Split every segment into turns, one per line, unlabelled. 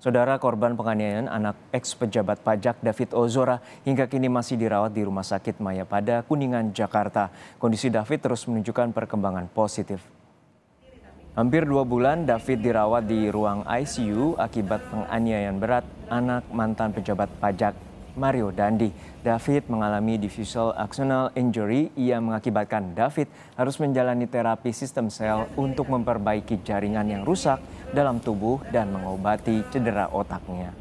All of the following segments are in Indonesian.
Saudara korban penganiayaan anak ex pejabat pajak David Ozora hingga kini masih dirawat di Rumah Sakit Maya Pada, Kuningan, Jakarta. Kondisi David terus menunjukkan perkembangan positif. Hampir dua bulan David dirawat di ruang ICU akibat penganiayaan berat anak mantan pejabat pajak Mario Dandi. David mengalami diffusal axonal injury yang mengakibatkan David harus menjalani terapi sistem sel untuk memperbaiki jaringan yang rusak dalam tubuh dan mengobati cedera otaknya.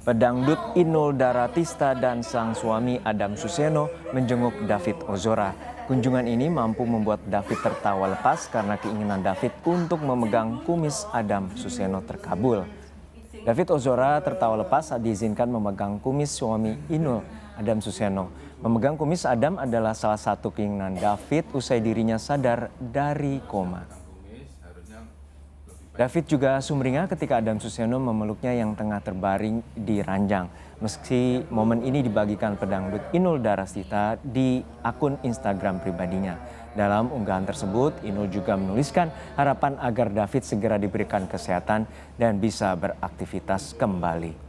Pedangdut Inul Daratista dan sang suami Adam Suseno menjenguk David Ozora. Kunjungan ini mampu membuat David tertawa lepas karena keinginan David untuk memegang kumis Adam Suseno terkabul. David Ozora tertawa lepas saat diizinkan memegang kumis suami Inul Adam Suseno. Memegang kumis Adam adalah salah satu keinginan David usai dirinya sadar dari koma. David juga sumringah ketika Adam Suseno memeluknya yang tengah terbaring di ranjang. Meski momen ini dibagikan pedangdut Inul Darasita di akun Instagram pribadinya. Dalam unggahan tersebut, Inul juga menuliskan harapan agar David segera diberikan kesehatan dan bisa beraktivitas kembali.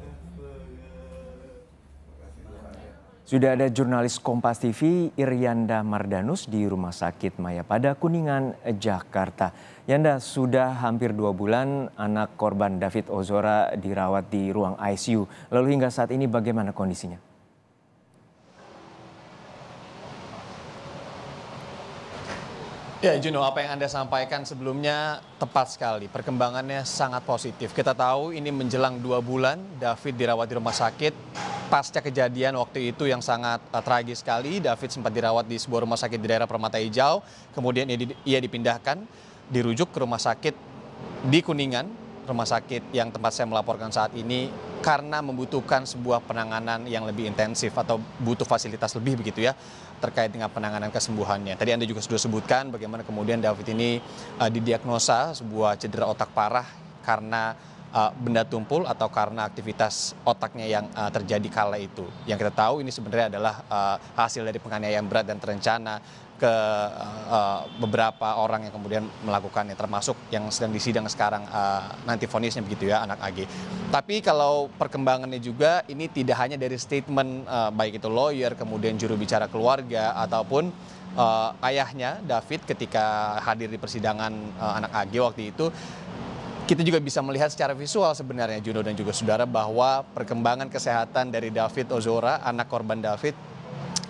Sudah ada jurnalis Kompas TV Irianda Mardanus di Rumah Sakit Mayapada Kuningan, Jakarta. Yanda, sudah hampir dua bulan anak korban David Ozora dirawat di ruang ICU. Lalu hingga saat ini bagaimana kondisinya?
Ya Juno, apa yang Anda sampaikan sebelumnya tepat sekali. Perkembangannya sangat positif. Kita tahu ini menjelang dua bulan David dirawat di rumah sakit. Pasca kejadian waktu itu yang sangat uh, tragis sekali, David sempat dirawat di sebuah rumah sakit di daerah Permata Hijau. Kemudian ia dipindahkan, dirujuk ke rumah sakit di Kuningan, rumah sakit yang tempat saya melaporkan saat ini karena membutuhkan sebuah penanganan yang lebih intensif atau butuh fasilitas lebih begitu ya terkait dengan penanganan kesembuhannya. Tadi Anda juga sudah sebutkan bagaimana kemudian David ini uh, didiagnosa sebuah cedera otak parah karena uh, benda tumpul atau karena aktivitas otaknya yang uh, terjadi kala itu. Yang kita tahu ini sebenarnya adalah uh, hasil dari penganiayaan berat dan terencana ke uh, beberapa orang yang kemudian melakukannya termasuk yang sedang disidang sekarang uh, nanti vonisnya begitu ya anak AG. Tapi kalau perkembangannya juga ini tidak hanya dari statement uh, baik itu lawyer kemudian juru bicara keluarga ataupun uh, ayahnya David ketika hadir di persidangan uh, anak AG waktu itu kita juga bisa melihat secara visual sebenarnya Juno dan juga saudara bahwa perkembangan kesehatan dari David Ozora anak korban David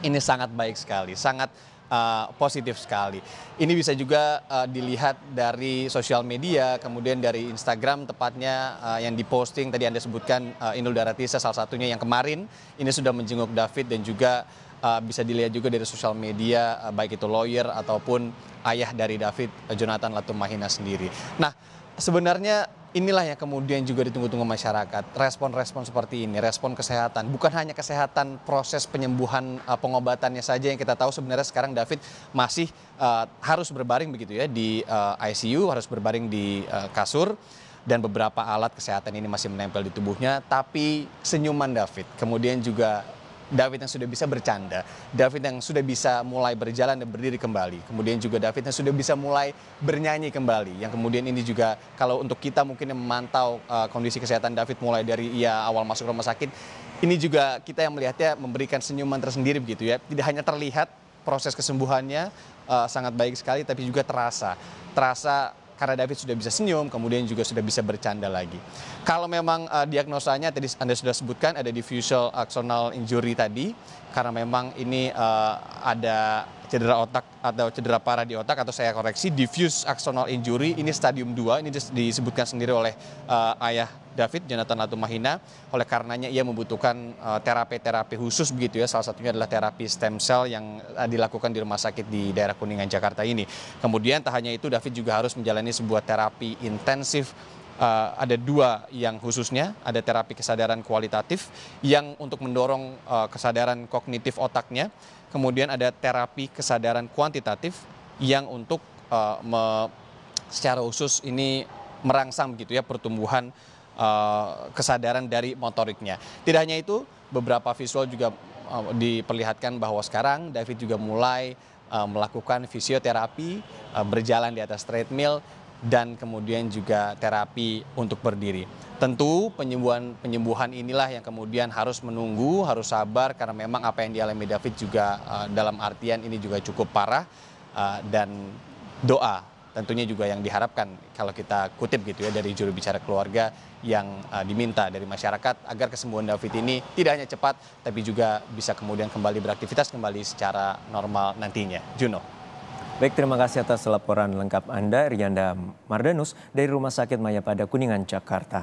ini sangat baik sekali sangat Eh, positif sekali. Ini bisa juga uh, dilihat dari sosial media, kemudian dari Instagram tepatnya uh, yang diposting tadi Anda sebutkan uh, Inul Daratisa salah satunya yang kemarin ini sudah menjenguk David dan juga uh, bisa dilihat juga dari sosial media uh, baik itu lawyer ataupun ayah dari David uh, Jonathan Latumahina sendiri. Nah, sebenarnya inilah yang kemudian juga ditunggu-tunggu masyarakat. Respon-respon seperti ini, respon kesehatan. Bukan hanya kesehatan proses penyembuhan eh, pengobatannya saja yang kita tahu sebenarnya sekarang David masih uh, harus berbaring begitu ya di uh, eh, ICU, harus berbaring di uh, kasur dan beberapa alat kesehatan ini masih menempel di tubuhnya, tapi senyuman David, kemudian juga David yang sudah bisa bercanda, David yang sudah bisa mulai berjalan dan berdiri kembali. Kemudian juga David yang sudah bisa mulai bernyanyi kembali. Yang kemudian ini juga kalau untuk kita mungkin yang memantau uh, kondisi kesehatan David mulai dari ia awal masuk rumah sakit, ini juga kita yang melihatnya memberikan senyuman tersendiri begitu ya. Tidak hanya terlihat proses kesembuhannya uh, sangat baik sekali tapi juga terasa. Terasa karena David sudah bisa senyum, kemudian juga sudah bisa bercanda lagi. Kalau memang uh, diagnosanya tadi Anda sudah sebutkan ada diffusal axonal injury tadi, karena memang ini uh, ada cedera otak atau cedera parah di otak atau saya koreksi diffuse axonal injury ini stadium 2 ini disebutkan sendiri oleh uh, ayah David Jonathan Latumahina oleh karenanya ia membutuhkan eh, terapi-terapi uh, khusus begitu ya salah satunya adalah terapi stem cell yang uh, dilakukan di rumah sakit di daerah Kuningan Jakarta ini kemudian tak hanya itu David juga harus menjalani sebuah terapi intensif uh, ada dua yang khususnya, ada terapi kesadaran kualitatif yang untuk mendorong uh, kesadaran kognitif otaknya, kemudian ada terapi kesadaran kuantitatif yang untuk uh, me, secara khusus ini merangsang gitu ya pertumbuhan uh, kesadaran dari motoriknya. Tidak hanya itu, beberapa visual juga uh, diperlihatkan bahwa sekarang David juga mulai melakukan fisioterapi, berjalan di atas treadmill dan kemudian juga terapi untuk berdiri. Tentu penyembuhan penyembuhan inilah yang kemudian harus menunggu, harus sabar karena memang apa yang dialami David juga uh, dalam artian ini juga cukup parah uh, dan doa tentunya juga yang diharapkan kalau kita kutip gitu ya dari juru bicara keluarga yang uh, diminta dari masyarakat agar kesembuhan David ini tidak hanya cepat tapi juga bisa kemudian kembali beraktivitas kembali secara normal nantinya. Juno. Baik, terima kasih atas laporan lengkap Anda, Rianda Mardanus, dari Rumah
Sakit Mayapada Kuningan, Jakarta.